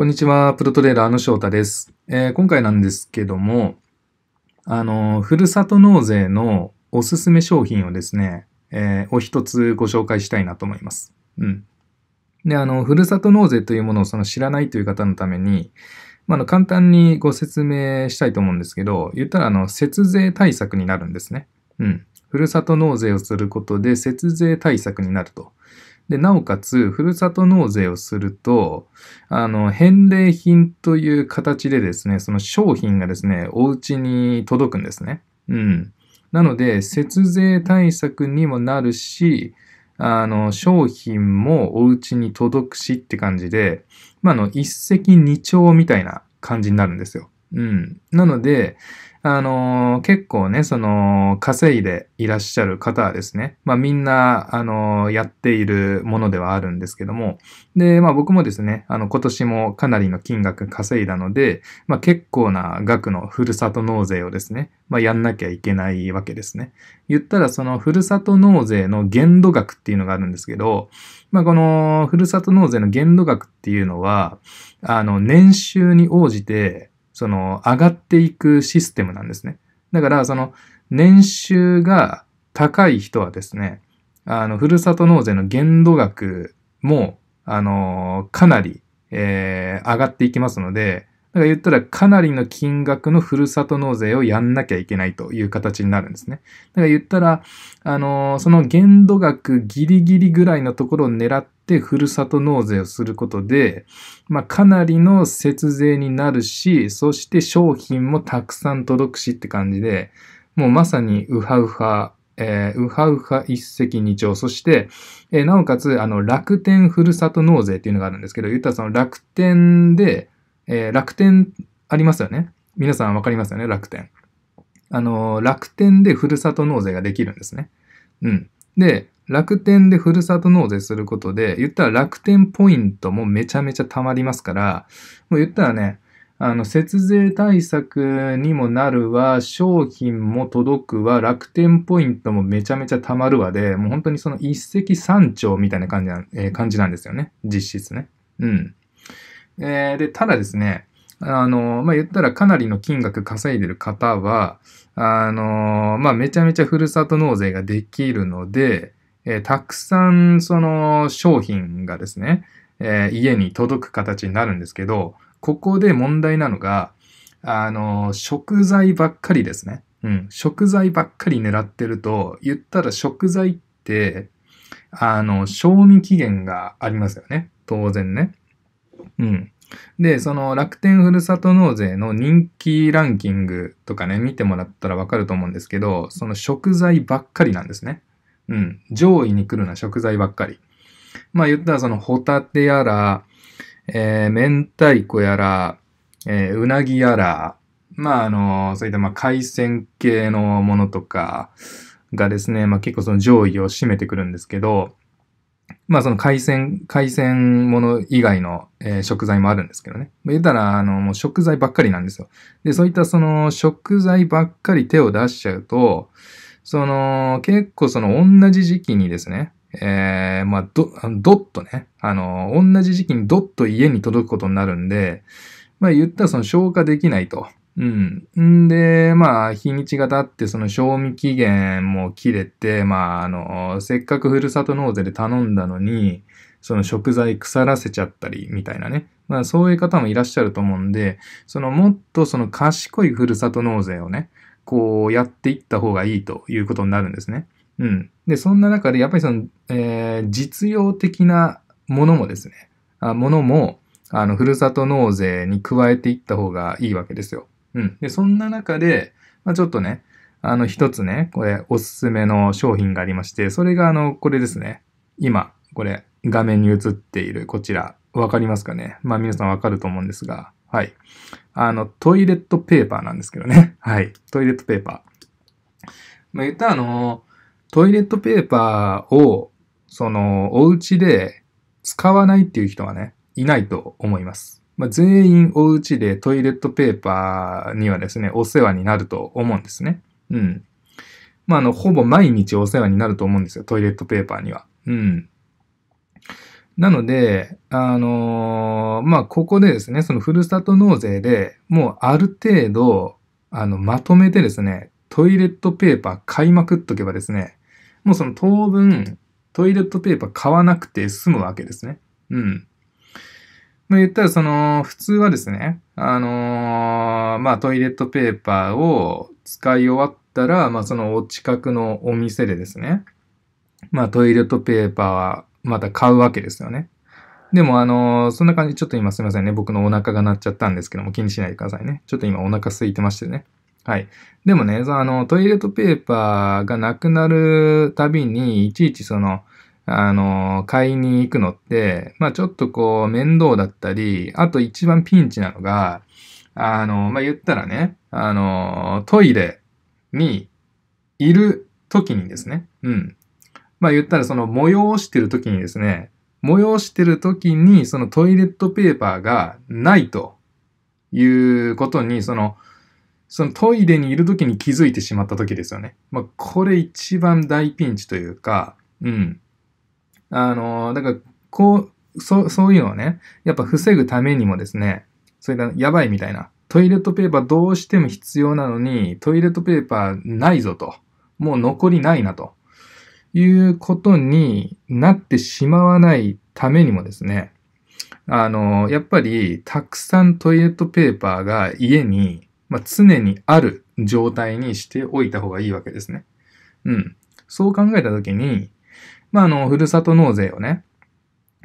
こんにちは、プロトレーラーの翔太です、えー、今回なんですけども、あの、ふるさと納税のおすすめ商品をですね、えー、お一つご紹介したいなと思います。うん。で、あの、ふるさと納税というものをその知らないという方のために、まあ、の簡単にご説明したいと思うんですけど、言ったら、あの、節税対策になるんですね。うん。ふるさと納税をすることで節税対策になると。で、なおかつ、ふるさと納税をすると、あの、返礼品という形でですね、その商品がですね、お家に届くんですね。うん。なので、節税対策にもなるし、あの、商品もお家に届くしって感じで、まあ、の、一石二鳥みたいな感じになるんですよ。うん。なので、あの、結構ね、その、稼いでいらっしゃる方はですね、まあみんな、あの、やっているものではあるんですけども、で、まあ僕もですね、あの、今年もかなりの金額稼いだので、まあ結構な額のふるさと納税をですね、まあやんなきゃいけないわけですね。言ったらそのふるさと納税の限度額っていうのがあるんですけど、まあこのふるさと納税の限度額っていうのは、あの、年収に応じて、その、上がっていくシステムなんですね。だから、その、年収が高い人はですね、あの、ふるさと納税の限度額も、あの、かなり、えー、上がっていきますので、だから言ったらかなりの金額のふるさと納税をやんなきゃいけないという形になるんですね。だから言ったら、あのー、その限度額ギリギリぐらいのところを狙ってふるさと納税をすることで、まあ、かなりの節税になるし、そして商品もたくさん届くしって感じで、もうまさにウハウハ、えー、ウハウハ一石二鳥。そして、えー、なおかつ、あの、楽天ふるさと納税っていうのがあるんですけど、言ったらその楽天で、えー、楽天ありますよね。皆さん分かりますよね、楽天。あの、楽天でふるさと納税ができるんですね。うん。で、楽天でふるさと納税することで、言ったら楽天ポイントもめちゃめちゃ貯まりますから、もう言ったらね、あの、節税対策にもなるわ、商品も届くわ、楽天ポイントもめちゃめちゃ貯まるわで、もう本当にその一石三鳥みたいな感じな、えー、感じなんですよね。実質ね。うん。えー、で、ただですね、あの、まあ、言ったらかなりの金額稼いでる方は、あの、まあ、めちゃめちゃふるさと納税ができるので、えー、たくさんその商品がですね、えー、家に届く形になるんですけど、ここで問題なのが、あの、食材ばっかりですね。うん。食材ばっかり狙ってると、言ったら食材って、あの、賞味期限がありますよね。当然ね。うん。で、その楽天ふるさと納税の人気ランキングとかね、見てもらったらわかると思うんですけど、その食材ばっかりなんですね。うん。上位に来るのは食材ばっかり。まあ言ったらそのホタテやら、えー、明太子やら、えー、うなぎやら、まああの、そういったまあ海鮮系のものとかがですね、まあ結構その上位を占めてくるんですけど、まあその海鮮、海鮮もの以外の、えー、食材もあるんですけどね。言ったら、あの、もう食材ばっかりなんですよ。で、そういったその食材ばっかり手を出しちゃうと、その、結構その同じ時期にですね、えー、まあ、ど、どっとね、あの、同じ時期にどっと家に届くことになるんで、まあ言ったらその消化できないと。うん。で、まあ、日にちが経って、その賞味期限も切れて、まあ、あの、せっかくふるさと納税で頼んだのに、その食材腐らせちゃったり、みたいなね。まあ、そういう方もいらっしゃると思うんで、そのもっとその賢いふるさと納税をね、こうやっていった方がいいということになるんですね。うん。で、そんな中で、やっぱりその、えー、実用的なものもですね、あものも、あの、ふるさと納税に加えていった方がいいわけですよ。うん。で、そんな中で、まあ、ちょっとね、あの、一つね、これ、おすすめの商品がありまして、それが、あの、これですね。今、これ、画面に映っている、こちら、わかりますかねまあ、皆さんわかると思うんですが、はい。あの、トイレットペーパーなんですけどね。はい。トイレットペーパー。まあ、言ったら、あの、トイレットペーパーを、その、お家で使わないっていう人はね、いないと思います。まあ、全員お家でトイレットペーパーにはですね、お世話になると思うんですね。うん。まあ、あの、ほぼ毎日お世話になると思うんですよ、トイレットペーパーには。うん。なので、あのー、まあ、ここでですね、そのふるさと納税でもうある程度、あの、まとめてですね、トイレットペーパー買いまくっとけばですね、もうその当分、トイレットペーパー買わなくて済むわけですね。うん。まあ、言ったら、その、普通はですね、あのー、まあ、トイレットペーパーを使い終わったら、まあ、そのお近くのお店でですね、まあ、トイレットペーパーはまた買うわけですよね。でも、あのー、そんな感じ、ちょっと今すいませんね。僕のお腹が鳴っちゃったんですけども、気にしないでくださいね。ちょっと今お腹空いてましてね。はい。でもね、あの、トイレットペーパーがなくなるたびに、いちいちその、あの、買いに行くのって、まあちょっとこう面倒だったり、あと一番ピンチなのが、あの、まあ言ったらね、あの、トイレにいる時にですね、うん。まあ言ったらその催してる時にですね、催してる時にそのトイレットペーパーがないということに、その、そのトイレにいる時に気づいてしまった時ですよね。まあこれ一番大ピンチというか、うん。あの、だから、こう、そう、そういうのをね、やっぱ防ぐためにもですね、それがやばいみたいな。トイレットペーパーどうしても必要なのに、トイレットペーパーないぞと。もう残りないなと。いうことになってしまわないためにもですね、あの、やっぱりたくさんトイレットペーパーが家に、まあ、常にある状態にしておいた方がいいわけですね。うん。そう考えたときに、まあ、あの、ふるさと納税をね、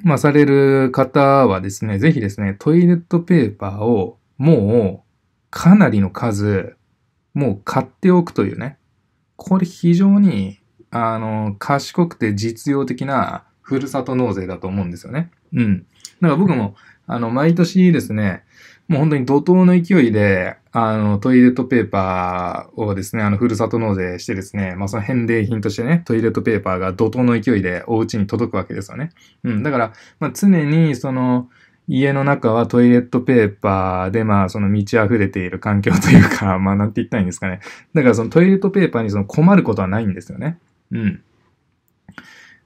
まあ、される方はですね、ぜひですね、トイレットペーパーをもうかなりの数、もう買っておくというね、これ非常に、あの、賢くて実用的なふるさと納税だと思うんですよね。うん。だから僕も、あの、毎年ですね、もう本当に怒涛の勢いで、あの、トイレットペーパーをですね、あの、ふるさと納税してですね、まあ、その返礼品としてね、トイレットペーパーが怒涛の勢いでお家に届くわけですよね。うん、だから、まあ、常に、その、家の中はトイレットペーパーで、まあ、その満ち溢れている環境というか、まあ、なんて言ったらいいんですかね。だから、そのトイレットペーパーにその困ることはないんですよね。うん。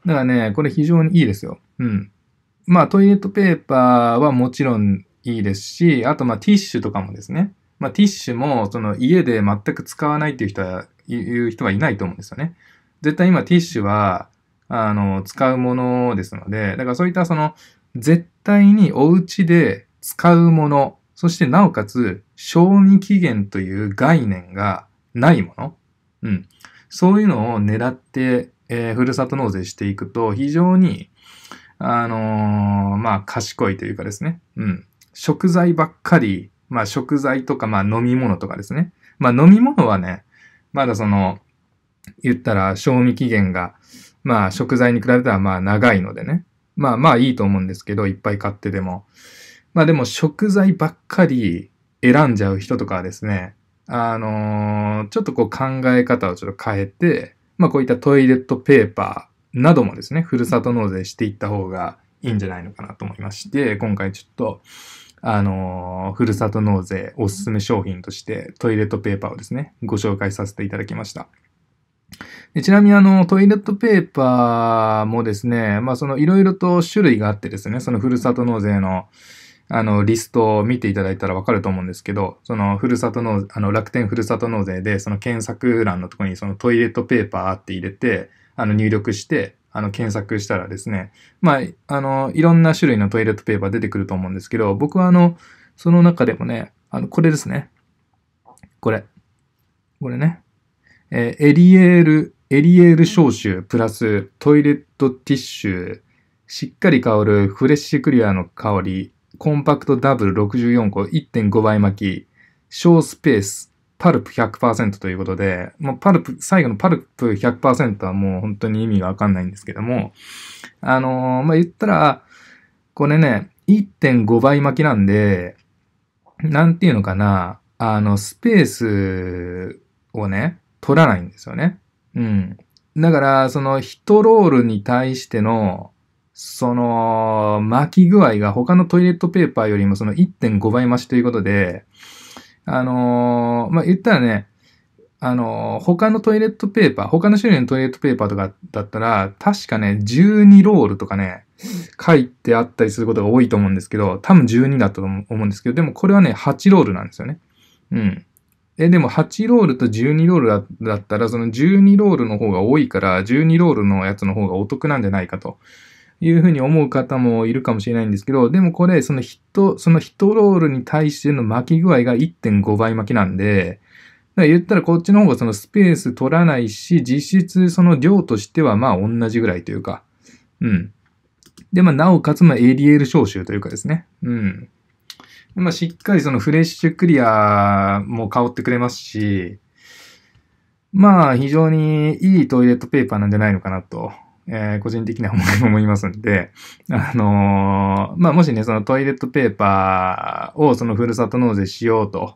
だからね、これ非常にいいですよ。うん。まあ、トイレットペーパーはもちろんいいですし、あと、まあ、ティッシュとかもですね。まあ、ティッシュも、その、家で全く使わないっていう人は、いう人はいないと思うんですよね。絶対今、ティッシュは、あの、使うものですので、だからそういったその、絶対にお家で使うもの、そしてなおかつ、賞味期限という概念がないもの。うん。そういうのを狙って、えー、ふるさと納税していくと、非常に、あのー、まあ、賢いというかですね。うん。食材ばっかり、まあ食材とか、まあ飲み物とかですね。まあ飲み物はね、まだその、言ったら賞味期限が、まあ食材に比べたらまあ長いのでね。まあまあいいと思うんですけど、いっぱい買ってでも。まあでも食材ばっかり選んじゃう人とかはですね、あのー、ちょっとこう考え方をちょっと変えて、まあこういったトイレットペーパーなどもですね、ふるさと納税していった方がいいんじゃないのかなと思いまして、今回ちょっと、あのー、ふるさと納税おすすめ商品としてトイレットペーパーをですね、ご紹介させていただきました。でちなみにあの、トイレットペーパーもですね、まあそのいろいろと種類があってですね、そのふるさと納税のあの、リストを見ていただいたらわかると思うんですけど、その、ふるさと納、あの、楽天ふるさと納税で、その検索欄のところに、そのトイレットペーパーって入れて、あの、入力して、あの、検索したらですね、まあ、あの、いろんな種類のトイレットペーパー出てくると思うんですけど、僕はあの、その中でもね、あの、これですね。これ。これね。えー、エリエール、エリエール消臭プラストイレットティッシュ、しっかり香るフレッシュクリアの香り、コンパクトダブル64個1.5倍巻き、小スペース、パルプ100%ということで、もうパルプ、最後のパルプ100%はもう本当に意味がわかんないんですけども、あのー、まあ、言ったら、これね、1.5倍巻きなんで、なんていうのかな、あの、スペースをね、取らないんですよね。うん。だから、そのヒトロールに対しての、その、巻き具合が他のトイレットペーパーよりもその1.5倍増しということで、あのー、まあ、言ったらね、あのー、他のトイレットペーパー、他の種類のトイレットペーパーとかだったら、確かね、12ロールとかね、書いてあったりすることが多いと思うんですけど、多分12だったと思うんですけど、でもこれはね、8ロールなんですよね。うん。え、でも8ロールと12ロールだったら、その12ロールの方が多いから、12ロールのやつの方がお得なんじゃないかというふうに思う方もいるかもしれないんですけど、でもこれ、そのヒット、そのヒットロールに対しての巻き具合が1.5倍巻きなんで、だから言ったらこっちの方がそのスペース取らないし、実質その量としてはまあ同じぐらいというか、うん。で、まあ、なおかつ、まあ、エリエール消臭というかですね。うん。まあ、しっかりそのフレッシュクリアも香ってくれますし、まあ、非常にいいトイレットペーパーなんじゃないのかなとえー、個人的な思いも思いますんで、あのー、まあ、もしね、そのトイレットペーパーをそのふるさと納税しようと、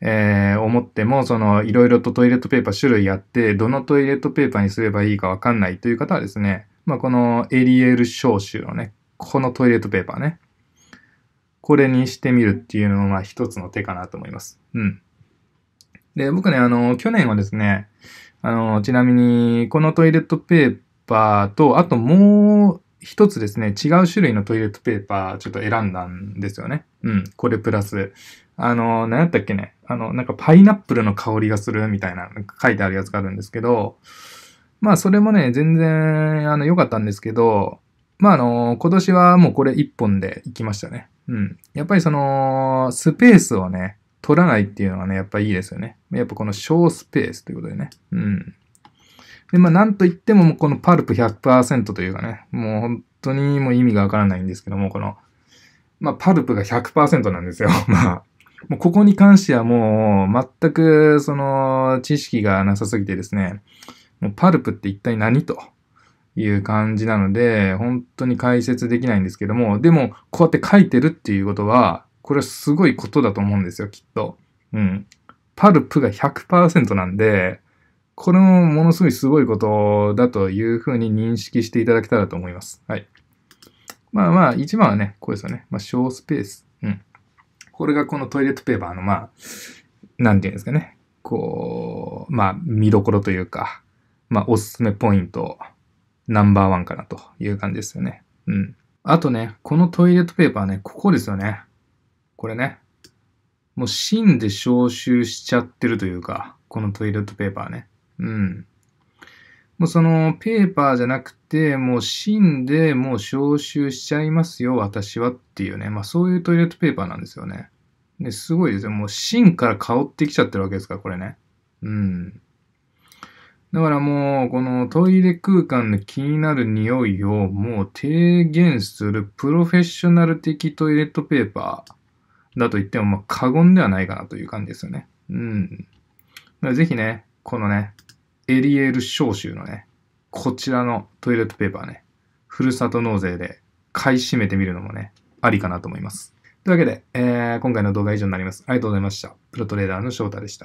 えー、思っても、その、いろいろとトイレットペーパー種類あって、どのトイレットペーパーにすればいいかわかんないという方はですね、まあ、このエリエール消臭のね、このトイレットペーパーね、これにしてみるっていうのも、まあ、一つの手かなと思います。うん。で、僕ね、あの、去年はですね、あの、ちなみに、このトイレットペーパーと、あともう一つですね、違う種類のトイレットペーパーちょっと選んだんですよね。うん、これプラス。あの、何やったっけね。あの、なんかパイナップルの香りがするみたいな書いてあるやつがあるんですけど、まあそれもね、全然、あの、良かったんですけど、まああの、今年はもうこれ一本で行きましたね。うん。やっぱりその、スペースをね、取らないっていうのがね、やっぱいいですよね。やっぱこの小スペースということでね。うん。で、まあ、なんといっても、このパルプ100%というかね、もう本当にもう意味がわからないんですけども、この、まあ、パルプが100%なんですよ。まあ、もうここに関してはもう、全く、その、知識がなさすぎてですね、もうパルプって一体何という感じなので、本当に解説できないんですけども、でも、こうやって書いてるっていうことは、これはすごいことだと思うんですよ、きっと。うん。パルプが100%なんで、これもものすごいすごいことだというふうに認識していただけたらと思います。はい。まあまあ、一番はね、こうですよね。まあ、小スペース。うん。これがこのトイレットペーパーの、まあ、なんていうんですかね。こう、まあ、見どころというか、まあ、おすすめポイント、ナンバーワンかなという感じですよね。うん。あとね、このトイレットペーパーね、ここですよね。これね。もう芯で消臭しちゃってるというか、このトイレットペーパーね。うん。もうそのペーパーじゃなくて、もう芯でもう消臭しちゃいますよ、私はっていうね。まあそういうトイレットペーパーなんですよね。で、すごいですよ。もう芯から香ってきちゃってるわけですから、これね。うん。だからもう、このトイレ空間の気になる匂いをもう低減するプロフェッショナル的トイレットペーパーだと言っても、まあ過言ではないかなという感じですよね。うん。ぜひね、このね、エリエール消臭のね、こちらのトイレットペーパーね、ふるさと納税で買い占めてみるのもね、ありかなと思います。というわけで、えー、今回の動画は以上になります。ありがとうございました。プロトレーダーの翔太でした。